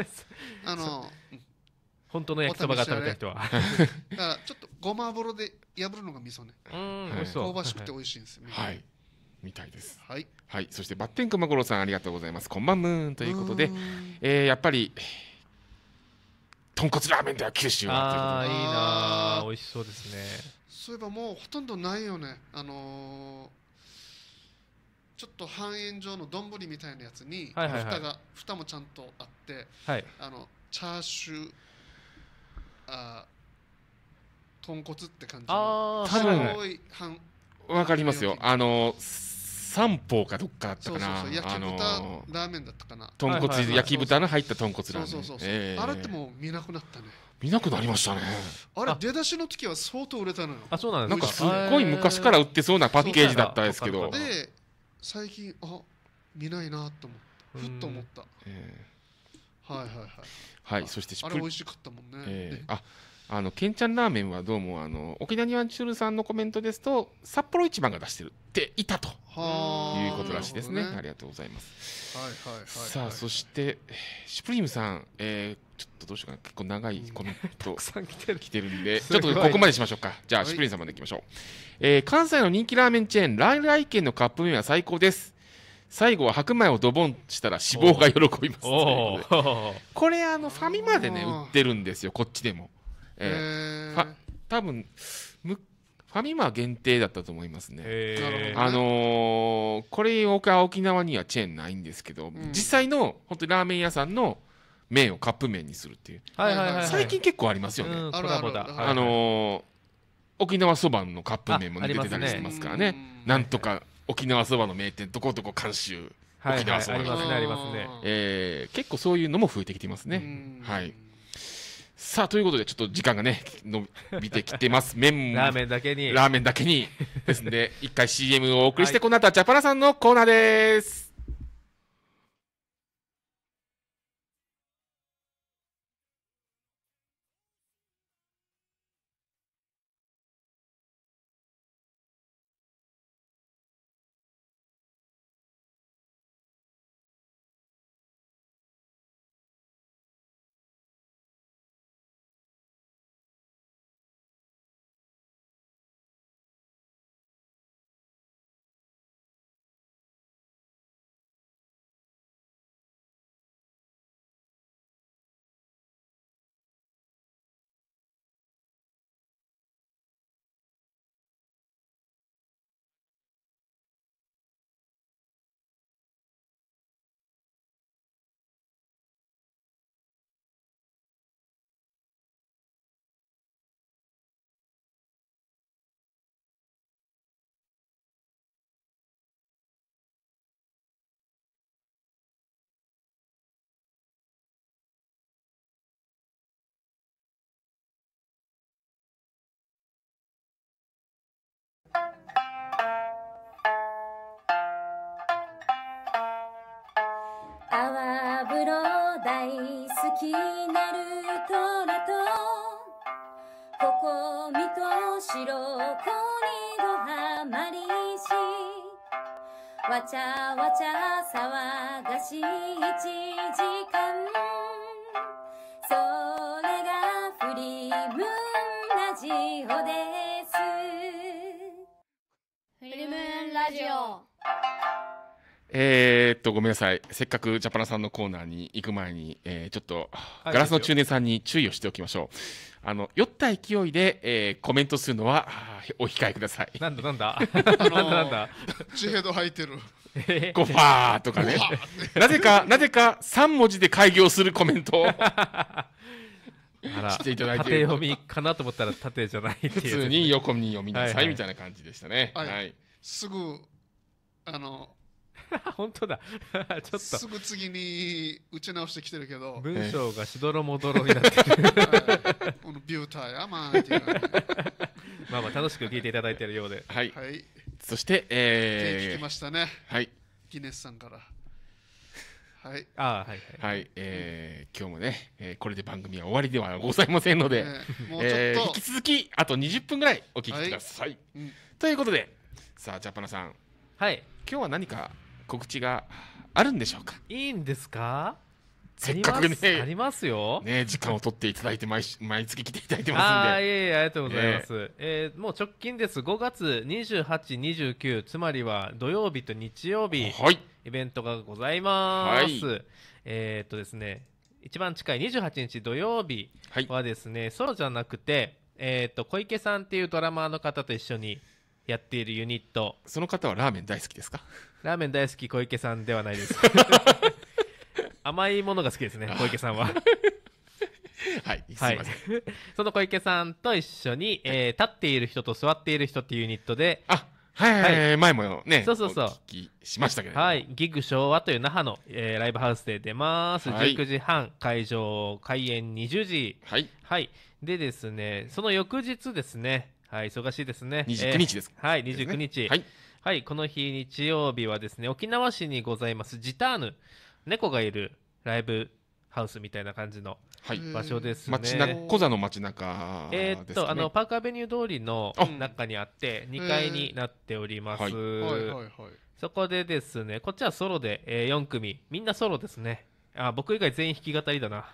あの本当の焼きそばが食べた人はだからちょっとごま油で破るのが味噌ねうん、香ばしくて美味しいんですよ、はい、はい、みたいです。はい、はい、そしてバッテン熊五郎さんありがとうございます。こんばんむーんということで、えー、やっぱり豚骨ラーメンでは九州はあいいいな、美味しそうですね。そういえばもうほとんどないよね。あのーちょっと半円状の丼みたいなやつに、はいはいはい、蓋が蓋もちゃんとあって、はい、あのチャーシューあ豚骨って感じの多分わかりますよあの三方かどっかだったかなそうそうそう焼き豚、あのー、ラーメンだったかな豚骨、はいはいはい、焼き豚の入った豚骨ラーメンあれってもう見なくなったね見なくなりましたねあれ出だしの時は相当売れたのよあそうなんですなんかすっごい昔から売ってそうなパッケージだったんですけどで最近あ見ないなと思ってふっと思った、えー、はいはいはいはいそしてあれ美味しかったもんね、えー、ああのけんちゃんラーメンはどうもあの沖縄にワンチュールさんのコメントですと札幌一番が出してるっていたということらしいですね、ね、ありがとうございます、はいはいさあそしてシュプリームさん、えー、ちょっとどうしようかな結構長いコメント、うん、たくさん来てる来てるんでちょっとここまでしましょうかじゃあ、はい、シュプリームさんまでいきましょうえー、関西の人気ラーメンチェーン、ライイケンのカップ麺は最高です。最後は白米をドボンしたら脂肪が喜びますこれあのファミマでね売ってるんですよこっちでも、えー、多分むファミマ限定だったと思いますね、ね、あのー、これ僕は沖縄にはチェーンないんですけど、うん、実際の本当にラーメン屋さんの麺をカップ麺にするっていう、最近結構ありますよね、あのー沖縄そばのカップ麺も、出てたりしてますからねなんとか沖縄そばの名店どこどこ監修、沖縄そば、はいありますねえー、結構そういうのも増えてきてますねはいさあということでちょっと時間がね伸びてきてます 麺ラーメンだけにラーメンだけにですので 一回 CM をお送りして、この後はジャパラさんのコーナーです好きなるトラとここみと白子にドハマりしわちゃわちゃ騒がしい一時間それがフリームーンラジオですフリムーンラジオえー、っと、ごめんなさい。せっかくジャパナさんのコーナーに行く前に、えー、ちょっと、ガラスの中年さんに注意をしておきましょう。あの、酔った勢いで、えー、コメントするのは、お控えください。なんだなんだ あのー、なんだなんだ地平度履いてる。ゴファーとかね。なぜか、なぜか3文字で開業するコメントを。あらしていただいて縦読みかなと思ったら縦じゃない普通に横に読みなさいみたいな感じでしたね。はい、はい、すぐあの 本当だ ちょっとすぐ次に打ち直してきてるけど文章がしどろもどろになってる、このビューターやまあまあまあ楽しく聞いていただいているようではい、はい、そしてえー、聞きましたねはいギネスさんからはい、あはいはい、はい、えー、今日もね、えー、これで番組は終わりではございませんので、えー、引き続きあと20分ぐらいお聞きください。はいうん、ということでさあジャパナさん、はい、今日は何か告知があるんでしょうかいいんですかせっかくね、ありますよ。ね、時間を取っていただいて毎、毎月来ていただいてますんで。あいえいえ、ありがとうございます。えー、えー、もう直近です。5月28、29、つまりは土曜日と日曜日、はい、イベントがございます。はい、えっとですね、一番近い28日土曜日はですね、はい、ソロじゃなくて、えっ、と、小池さんっていうドラマーの方と一緒に、やっているユニットその方はラーメン大好きですかラーメン大好き小池さんではないです 甘いものが好きですね小池さんは はいすいません、はい、その小池さんと一緒に、はい、えー、立っている人と座っている人っていうユニットであはい、はい、前もね、そうそうそう。しましたけど、ね、はい、ギグ昭和という那覇の、えー、ライブハウスで出ます。はい、19時半、会場開演20時。はい。はい。でですね、その翌日ですね、はい、忙しいですね。二十九日です。えー、はい、二十九日、ねはい、はい。この日日曜日はですね、沖縄市にございますジターヌ、猫がいるライブハウスみたいな感じの場所ですね。はい、町な小座の街中、ね、えー、っとあのパークアベニュー通りの中にあって二階になっております。はい、そこでですね、こっちはソロで、えー、組みんなソロですね。あ僕以外全員弾き語りだな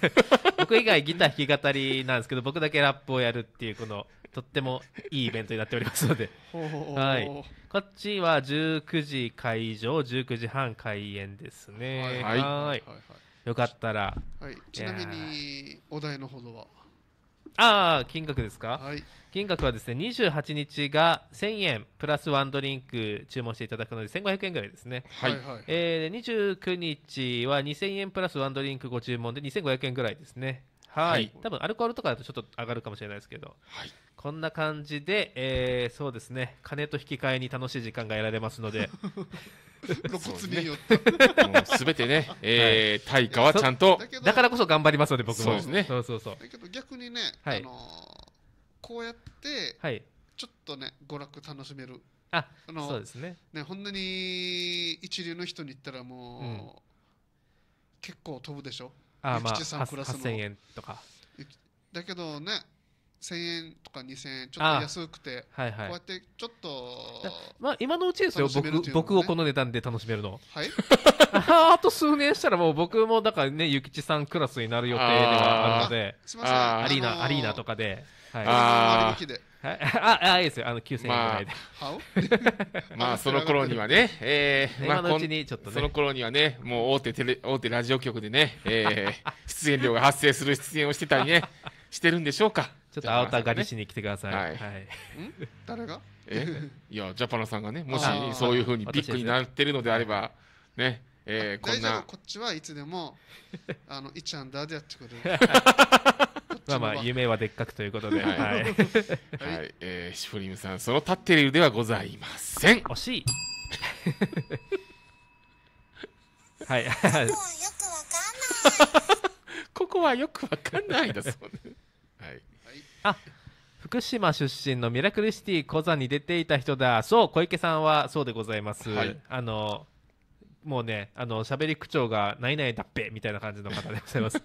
僕以外ギター弾き語りなんですけど僕だけラップをやるっていうこのとってもいいイベントになっておりますので、はい、こっちは19時会場19時半開演ですねはいはいよかったら、はい、ちなみにお題のほどはああ、金額ですか、はい、金額はですね、28日が1000円、プラスワンドリンク注文していただくので、1500円ぐらいですね。はい。えー、29日は2000円プラスワンドリンクご注文で2500円ぐらいですね。はい。はい、多分アルコールとかだとちょっと上がるかもしれないですけど。はい。こんな感じで、えー、そうですね、金と引き換えに楽しい時間が得られますので。露骨によったすべ、ね、てね、えー、はい、対価はちゃんとだからこそ頑張りますので僕もそうですねそうそうそうだけど逆にね、はい、あのー、こうやって、はい、ちょっとね娯楽楽しめるあのそうですねね本当に一流の人に言ったらもう、うん、結構飛ぶでしょあ、まあ、8000円とかだけどね1000円とか2000円ちょっと安くて、はいはい、こうやってちょっと、まあ、今のうちですよ、ね、僕僕をこの値段で楽しめるの、はい、あと数年したらもう僕もだからね諭吉さんクラスになる予定ではあるのですみませんアリーナ、あのー、アリーナとかで、はい、あああいいですよあの9000円ぐらいで、まあ、まあその頃にはね、えー、のにね、まあ、その頃にはねもう大手テレ大手ラジオ局でね、えー、出演料が発生する出演をしてたりねしてるんでしょうかちょっとアウター狩りしに来てください。はい。誰が？え、いやジャパナさんがね、もしそういうふうにビッグになってるのであればね、えー、こんなこっちはいつでも あの一アンダーでやってくれる。まあまあ夢はでっかくということで、はい、はい、えー、シフリムさん、その立っているではございません。惜しい。はい。ここはよくわかんない。ここはよくわかんないですもんね。はい。あ福島出身のミラクルシティ小座に出ていた人だそう小池さんはそうでございます、はい、あのもうねあの喋り口調が「ないないだっぺ」みたいな感じの方でございます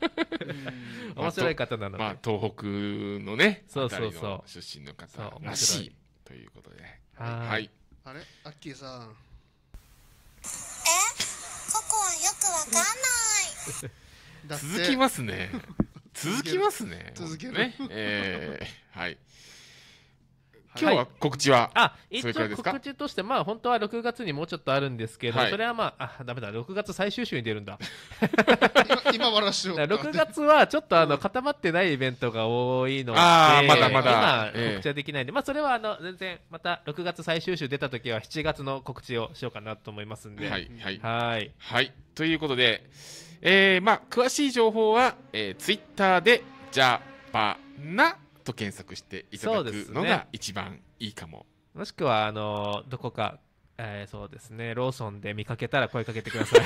面白い方なので、まあ、東北のねそうそうそう出身の方らしいということではいあれアッキーさんえココはよくわかんない 続きますね続きますね続ける、ね、えー、はい今日は告知は、はい、あ一応告知として、まあ、本当は6月にもうちょっとあるんですけど、はい、それはまあ、あ、だめだ、6月最終週に出るんだ。今、今笑しよう。6月はちょっとあの固まってないイベントが多いので、ああ、まだまだ今、告知はできないんで、えまあ、それはあの全然、また6月最終週出た時は、7月の告知をしようかなと思いますんで。はい、はい。はい。はい、ということで、えー、まあ、詳しい情報は、えー、ツイッターで、ジャパナと検索していただくのが一番いいかも。ね、もしくは、あのー、どこか、えー、そうですね、ローソンで見かけたら声かけてください。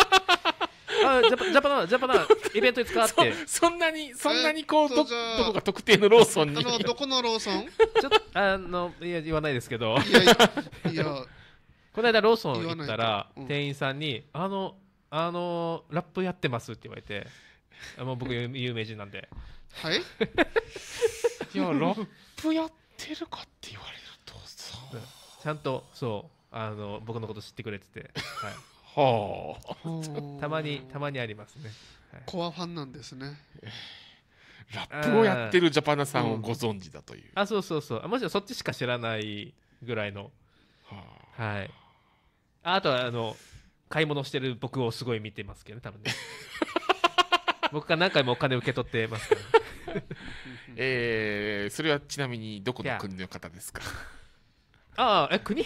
あジャパジャパナジャパナイベントに使って そんなにそんなにこうどどこか特定のローソンにどこのローソン ちょっとあのいや言わないですけどいやいやこの間ローソン行ったら、うん、店員さんにあのあのー、ラップやってますって言われて、もう僕 有名人なんで。はい いや、ラップやってるかって言われるとさ。ちゃんと、そう、あの、僕のこと知ってくれてて。はい。はあ。たまに、たまにありますね。はい、コアファンなんですね。ラップをやってるジャパナさんをご存知だという。あうん、あ、そうそうそう。もしろそっちしか知らないぐらいの。はあ、はい。あとは、あの、買い物してる僕をすごい見てますけどね多分ね 僕が何回もお金受け取ってますから、えー、それはちなみにどこの国の方ですかああえ国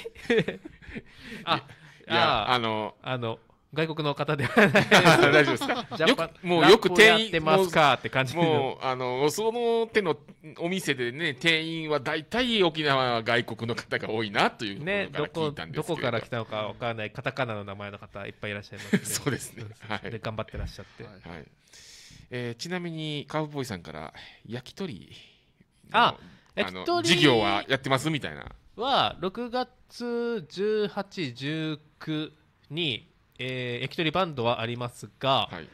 あいや あのあの外国の方ではない 大丈夫ですかもうよく店員ってますかって感じもうあのその手のお店でね店員は大体沖縄は外国の方が多いなというねどこどこから来たのかわからないカタカナの名前の方いっぱいいらっしゃいます、ね、そうですね、はい、で頑張ってらっしゃって、はいはいえー、ちなみにカウボーイさんから焼き鳥ああの事業はやってますみたいなは6月1819にえー、駅取りバンドはありますが、はい、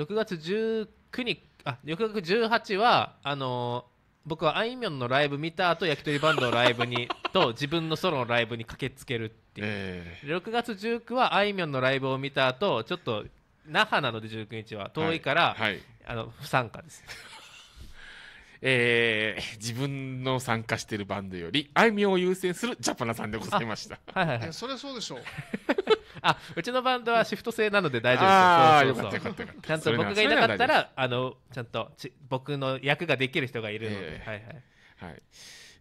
6月19日あ6月18はあのー、僕はあいみょんのライブ見た後焼き鳥バンドのライブにと自分のソロのライブに駆けつけるっていう、えー、6月19はあいみょんのライブを見た後ちょっと那覇なので19日は遠いから、はいはい、あの不参加です えー、自分の参加しているバンドよりあいみょんを優先するジャパナさんでございましたはいはい、はい、それはそうでしょう あうちのバンドはシフト制なので大丈夫ですちゃんと僕がいなかったらあのちゃんとち僕の役ができる人がいるので、えー、はいはい、はい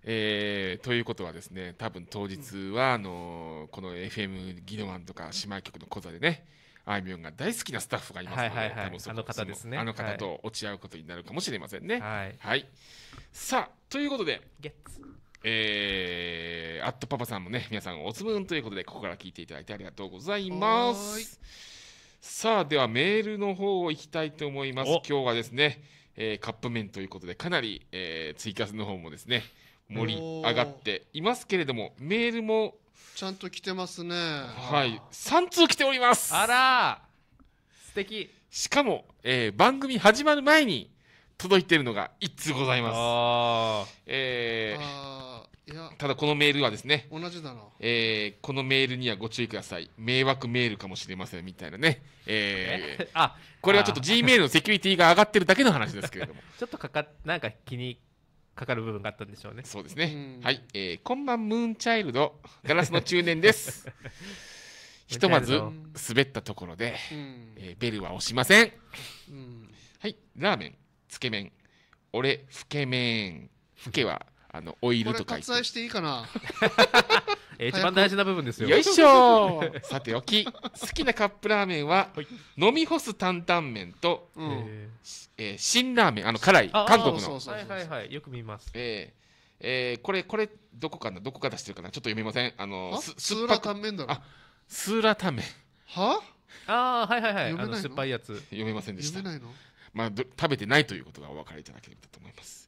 えー、ということはですね多分当日はあのー、この FM ギノワンとか姉妹局の講座でねあいみょんが大好きなスタッフがいますので、はいはいはい、あの方ですねあの方と落ち合うことになるかもしれませんね。はい、はい、さあということで。えー、アットパパさんもね、皆さんおつぶんということで、ここから聞いていただいてありがとうございます。さあ、ではメールの方をいきたいと思います。今日はですね、えー、カップ麺ということで、かなり、えー、追加の方もですね、盛り上がっていますけれども、メールもちゃんと来てますね。はい、3通来ております。あら素敵しかも、えー、番組始まる前に届いているのが1通ございます。えーただこのメールはですね同じだな、えー、このメールにはご注意ください迷惑メールかもしれませんみたいなね、えー、あこれはちょっと G メールのセキュリティが上がってるだけの話ですけれども ちょっとかかなんか気にかかる部分があったんでしょうねそうですねはい、えー、こんばんムーンチャイルドガラスの中年です ひとまず滑ったところで、えー、ベルは押しません、ん、はいラーメンつけ麺俺ふけ麺ふけはあのオイルとか割愛していいかな 一番大事な部分ですよよいしょ さておき好きなカップラーメンは、飲み干す担々麺と、うえ辛ラーメンあの辛い韓国のはいはいはいよく見ますえーえー、これこれどこかなどこか出してるかなちょっと読みませんあのすスーラタンメンだろあスーラタンメンはああはいはいはい酸っぱいやつ読めませんでしたまあ食べてないということがお分かりいただければと思います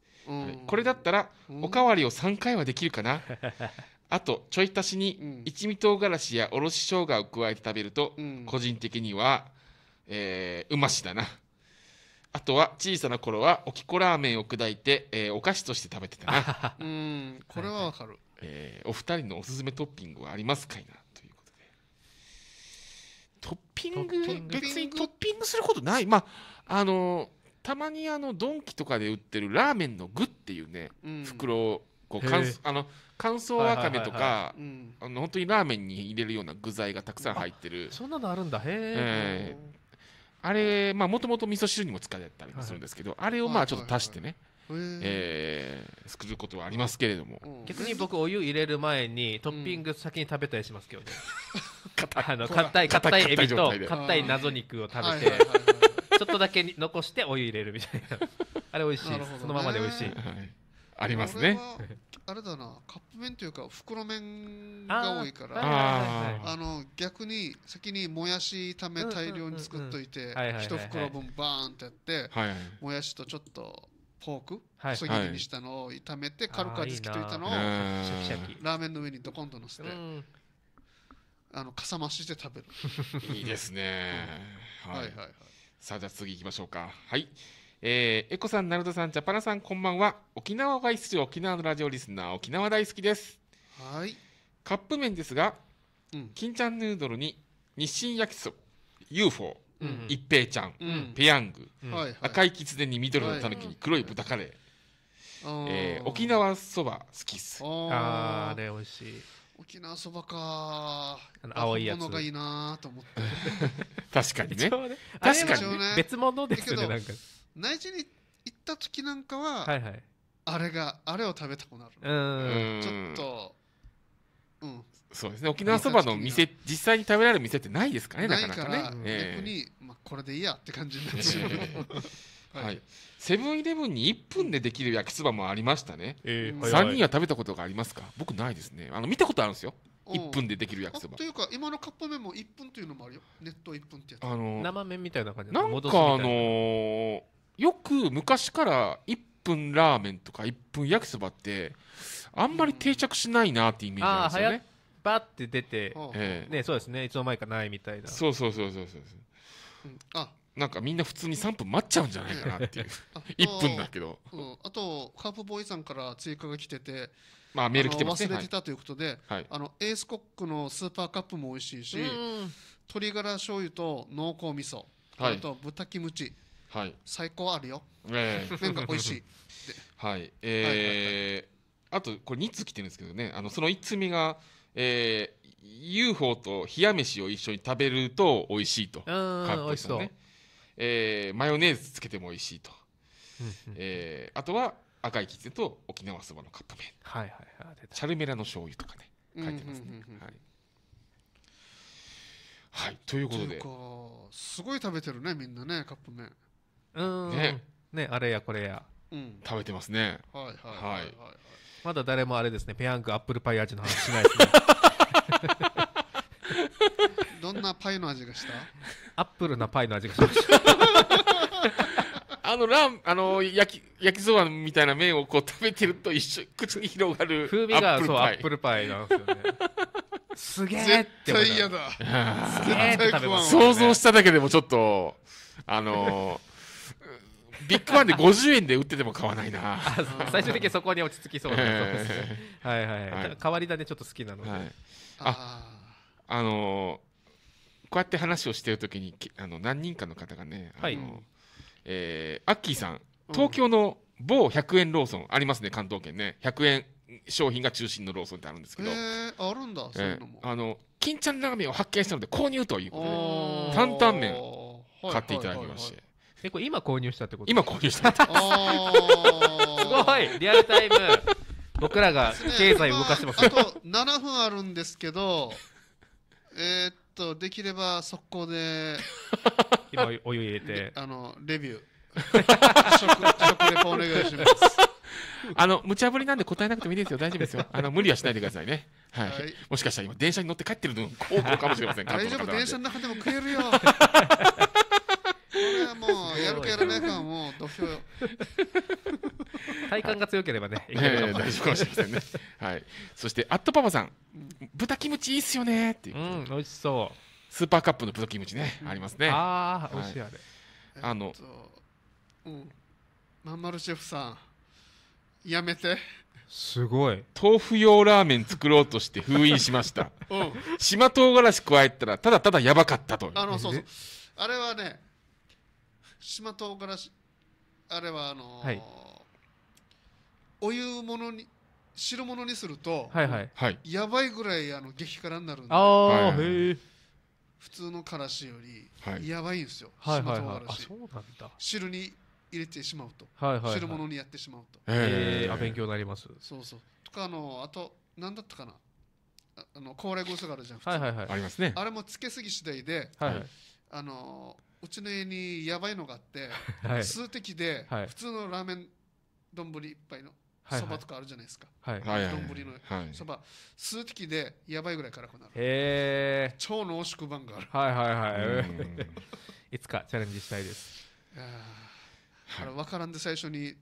これだったらおかわりを3回はできるかな あとちょい足しに一味唐辛子やおろし生姜を加えて食べると、個人的には、えうましだなあとは小さな頃はおきこラーメンを砕いて、えお菓子として食べてたな これはわかる、えー、お二人のおすすめトッピングはありますかいなということでトッピング別にトッピングすることないまああのーたまにあのドンキとかで売ってるラーメンの具っていうね、うん、袋こう乾あの乾燥わかめとか、あの本当にラーメンに入れるような具材がたくさん入ってるそんなのあるんだへえー、あれまあもともと味噌汁にも使われたりするんですけど、はい、あれをまあちょっと足してね、えー、作ることはありますけれども、逆に僕お湯入れる前にトッピング先に食べたりしますけどね、うん、あの硬い硬いエビと硬い謎肉を食べてょっとだけ残してお湯入れるみたいな あれ美味しい、ね、そのままで美味しい、ありますねあれだなカップ麺というか袋麺が多いからあの逆に先にもやし炒め大量に作っといて一袋分バーンってやって、はいはい、もやしとちょっとポークぎ切りにしたのを炒めて軽く味付けといたのをラーメンの上にドコンとのせてあのかさ増しして食べるいいですね、うん、はいはいはいさあじゃあ次行きましょうかはいえー、エコさん、ナルトさん、ジャパナさん、こんばんは。沖縄外出沖縄のラジオリスナー、沖縄大好きです。はい。カップ麺ですが、うん、金ちゃんヌードルに日清焼きそば、UFO、うん、一平ちゃん、うん、ペヤング、うん、赤いきつねに緑のたぬきに黒い豚カレー、はい、えー、沖縄そば好きっす。ああ、あれ美味しい。沖縄そばかあの青いやつのがいいなと思って 確かにね確かに、ね、別物ですよねなんか内地に行った時なんかは、はいはい、あれがあれを食べたくなるうんちょっとうんそうですね沖縄そばの店実際に食べられる店ってないですかねなかなかね、うん、逆に、まあ、これでいいやって感じになっちゃう はい、セブンイレブンに1分でできる焼きそばもありましたね、えー、3人は食べたことがありますか僕ないですねあの見たことあるんですよ1分でできる焼きそばというか今のカップ麺も1分というのもあるよネット1分ってやつ、あのー、生麺みたいな感じなんかあのー、よく昔から1分ラーメンとか1分焼きそばってあんまり定着しないなってイメージなんですよね、バッて出て、えあ、ね、そうですねいつの間にかないみたいなそうそうそうそうそう、うん、あなんかみんな普通に3分待っちゃうんじゃないかなっていう1 分だけど、うん、あとカープボーイさんから追加が来ててまあメール来てます、ね、忘れてたということで、はい、あのエースコックのスーパーカップも美味しいし鶏ガラ醤油と濃厚味噌、はい、あと豚キムチ、はい、最高あるよ、えー、麺が美味しい はいえあとこれ2通来てるんですけどねあのその1通目がえー、UFO と冷や飯を一緒に食べると美味しいと。かっこね。えー、マヨネーズつけても美味しいと、えー、あとは赤いきつねと沖縄そばのカップ麺、はいはいはい、チャルメラの醤油とかね書いてますね、はいはい、ということですごい食べてるねみんなねカップ麺うんねねあれやこれや、うん、食べてますねはいはいはい、はい、まだ誰もあれですねペヤングアップルパイ味の話しないですね どんなパイの味がしたアップルなパイの味がしました あのランあの焼き焼きそばみたいな麺をこう食べてると一緒口に広がる風味がそうアップルパイなんですよねすげえ絶対嫌だ絶対食想像しただけでもちょっとあのビッグワンで50円で売ってても買わないな最終的にそこに落ち着きそうな、えー、はいはい、はい、変わり種ちょっと好きなので、はい、ああのーこうやって話をしてる時にあの何人かの方がねあの、はえー、アッキーさん東京の某100円ローソンありますね関東圏ね100円商品が中心のローソンってあるんですけど、えー、あるんだ、えー、あの金ちゃんラーメンを発見したので購入ということで担々麺買っていただきまして、はえこれ今購入したってこと今購入したすごいリアルタイム 僕らが経済を動かしてます、ね、まあ、あと7分あるんですけどえー、っとできれば速攻で今 お湯入れてあのレビュー 食食レポお願いします あの無茶ぶりなんで答えなくてもいいですよ大丈夫ですよあの無理はしないでくださいねはい、はい、もしかしたら今電車に乗って帰ってるの高校かもしれません大丈夫電車の中でも食えるよもうやるかやらないかはもう土俵 体感が強ければね、えー、大丈夫かもしれませんねはいそしてアットパパさん、うん、豚キムチいいっすよねっていううん美味しそうスーパーカップの豚キムチね、うん、ありますねああ、はい、美味しいあれ、えっと、あのうんまんまるシェフさんやめてすごい豆腐用ラーメン作ろうとして封印しました、うん、島唐辛子加えたらただただやばかったとあのそうそうあれはね島唐辛子あれはあのーはいお湯ものに汁物にすると、はいはい。はい。やばいぐらいあの激辛になるんでああ、はいはいへえ。普通の辛子よはいりやばいんですよ、はい島唐辛子、辛そ子うなんだ。汁に入れてしまうと、はいはい、はい。汁物にやってしまうとええー、あ、勉強になります。そうそうとかあのあと何だったかなああの高麗ゴソがあるじゃん、はいはいはい。ありますね。あれもつけすぎ次第ではいはい。あのうちの家にやばいのがあって、はい、数滴で普通のラーメン丼一杯のそばとかあるじゃないですか丼、はいはい、のそば数滴でやばいぐらい辛くなるへえ超濃縮版があるはいはいはい いつかチャレンジしたいですあれ分からんで最初に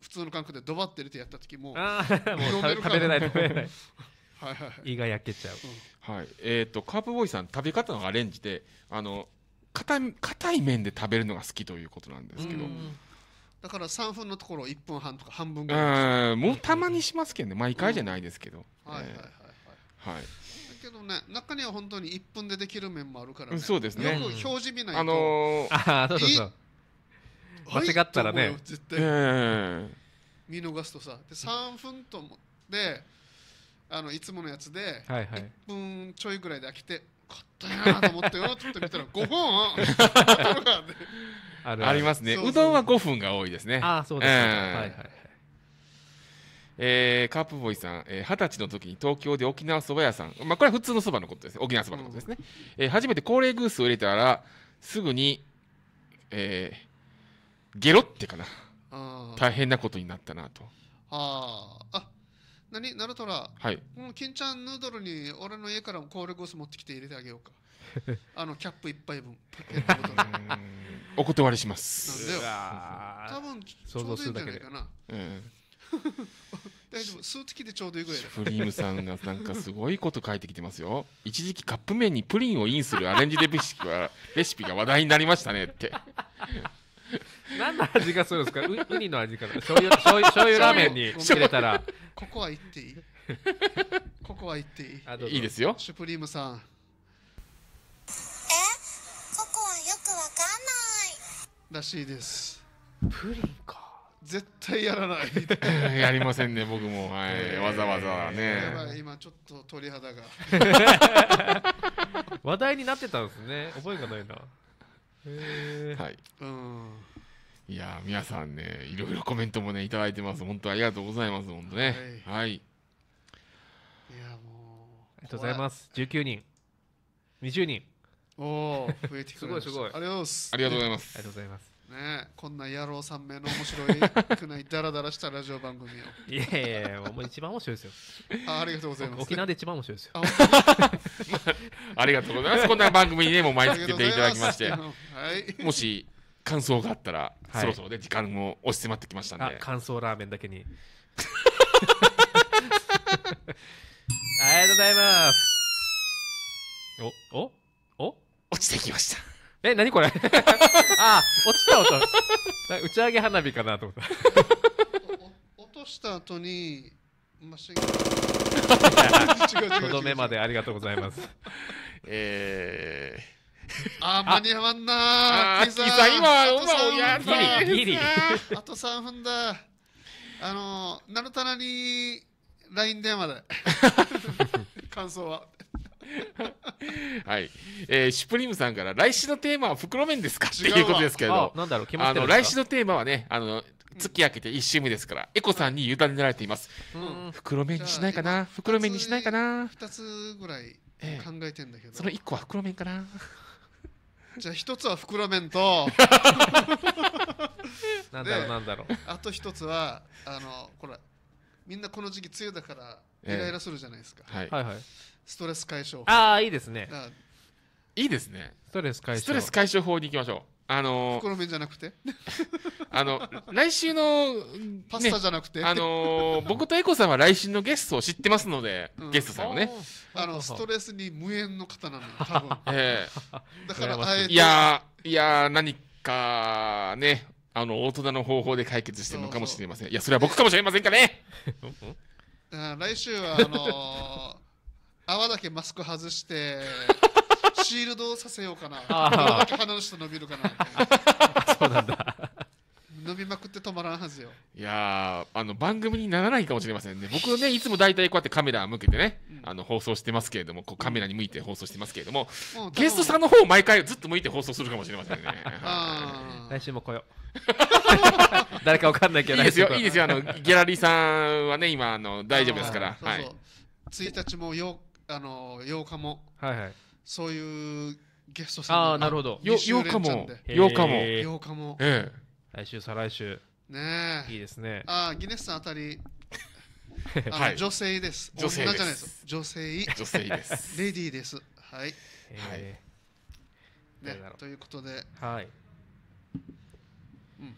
普通の感覚でドバって入れてやった時もあもう食べれない食べれな いはいはい、胃が焼けちゃう、うん、はいえーとカープボーイさん食べ方のアレンジであの硬い麺で食べるのが好きということなんですけど。だから3分のところ1分半とか半分ぐらいもうたまにしますけどね毎回じゃないですけど、うん、はいはいはいはい、はい、だけどね中には本当に1分でできる面もあるから、ね、そうですねよく表示見ないと、あのー、あそうそうそう間違ったらね絶対、えー、見逃すとさで3分と思っあのいつものやつで1分ちょいぐらいで飽きて、はいはいったなと思ってよっと見たら5 本あるありますねうどんは5分が多いですねあそうですね、うん、はいはいえー、カープボーイさん、えー、20歳の時に東京で沖縄そば屋さん、まあ、これは普通のそばのことです沖縄そばのことですね、うえー、初めて高齢グースを入れたらすぐに、えー、ゲロってかな大変なことになったなとああ何ナルトラ、はい、この金ちゃんヌードルに俺の家からもコールゴース持ってきて入れてあげようか あのキャップ一杯分 お断りしますなんだよ多分想像するだけんかな、うん、大丈夫スーツ着てちょうどいいぐらいだフリームさんがなんかすごいこと書いてきてますよ一時期カップ麺にプリンをインするアレンジレシピはレシピが話題になりましたねって 何の味がするんですかウウニの味かな醤油醤油醤油ラーメンに入れたらここは行っていい ここは行っていいあどいいですよシュプリームさんえここはよくわかんないらしいですプリンか絶対やらない やりませんね僕も、はいわざわざね今ちょっと鳥肌が話題になってたんですね覚えがないなはい、うんいや皆さんねいろいろコメントもねいいてます本当ありがとうございます本当ねはい、はい、いやもうありがとうございます19人20人おお増えてくる すごいすごいありがとうございますありがとうございますねこんな野郎さん名の面白いくないダラダラしたラジオ番組をいやいやいやもう一番面白いですよあありがとうございます沖縄で一番面白いですよあ ありがとうございますこんな番組にねもう毎月出ていただきまして はいもし感想があったら、はい、そろそろで、ね、時間も押し迫ってきましたんで感想ラーメンだけに ありがとうございますおおお落ちてきましたえ、何これ あ、落ちた音。打ち上げ花火かなと思った。落とした後に、マシンとどめまでありがとうございます。えー。あ間に合わんなー。キザ今、うまおやだ。ギリ。あと3分だ。あの、なるたなに LINE 電話で。感想は。はい、えー、シュプリームさんから来週のテーマは袋麺ですかっていうことですけど、なんだろう決まってあの来週のテーマはね、あの月明けて一週目ですから、エコさんに油断られています。うん、袋麺にしないかな、袋麺にしないかな。二つぐらい考えてんだけど、えー、その一個は袋麺かな。じゃあ1つは袋麺と、なんだろうなんだろう。あと一つはあのこれみんなこの時期梅雨だから。イライラするじゃないですか、はい、はいはいストレス解消法ああいいですねいいですねストレス解消ストレス解消法に行きましょうあの袋麺じゃなくて あの来週の、ね、パスタじゃなくて、あのー、僕とエコさんは来週のゲストを知ってますので、うん、ゲストさんをねあのストレスに無縁の方なの多分、えー、だからあえていやいや何かねあの大人の方法で解決してるのかもしれませんいやそれは僕かもしれませんかねうん 来週はあのー、泡だけマスク外して シールドをさせようかな。あけ鼻の下伸びるかな。そうなんだ。飲みまくって止まらんはずよいやあの番組にならないかもしれませんね僕ねいつも大体こうやってカメラ向けてね、うん、あの放送してますけれどもこうカメラに向いて放送してますけれども、うん、ゲストさんの方毎回ずっと向いて放送するかもしれませんね来週も来よ 誰かわかんないけどいいですよいいですよあのギャラリーさんはね今あの大丈夫ですから、はい、1日もよあの8日も、はいはい、そういうゲストさんああなるほど8日も8日も8日もええ来週、再来週。ねいいですね。あギネスさんあたり。あい、女性です。女性です。女性。女性です。レディーです。はい。えー、はい。ね、ということで。はい。うん。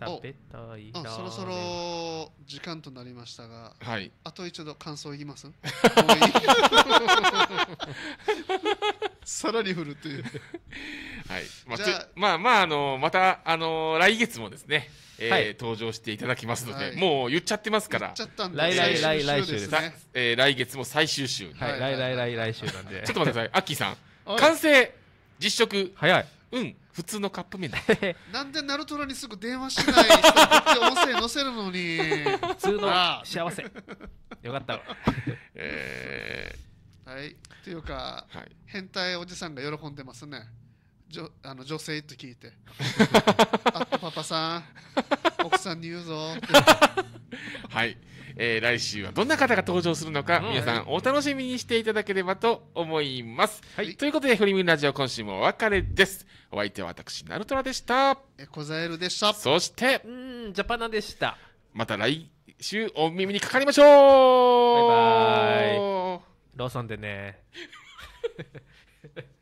食べそろそろ時間となりましたが。はい。あと一度感想言います。さらに振るという。まあ、まあ、まあ、あの、また、あの、来月もですね、えー、はい、登場していただきますので、はい、もう言っちゃってますから。来来来来週です、ね、えー、来月も最終週。はい、来来来来週なんで。ちょっと待ってください、アッキーさん。完成実食。早い。うん、普通のカップ麺だ。なんでナルトラにすぐ電話しない人って音声載せるのに。普通の幸せ。よかった。えー、はい、というか、はい、変態おじさんが喜んでますね。じょあの女性って聞いて「あパパさん奥さんに言うぞ」はい、えー、来週はどんな方が登場するのか、皆さんお楽しみにしていただければと思います、はい、ということで「フリムラジオ」今週もお別れですお相手は私ナルトラでしたエコザエルでしたそしてうんジャパナでしたまた来週お耳にかかりましょうバイバイローソンでね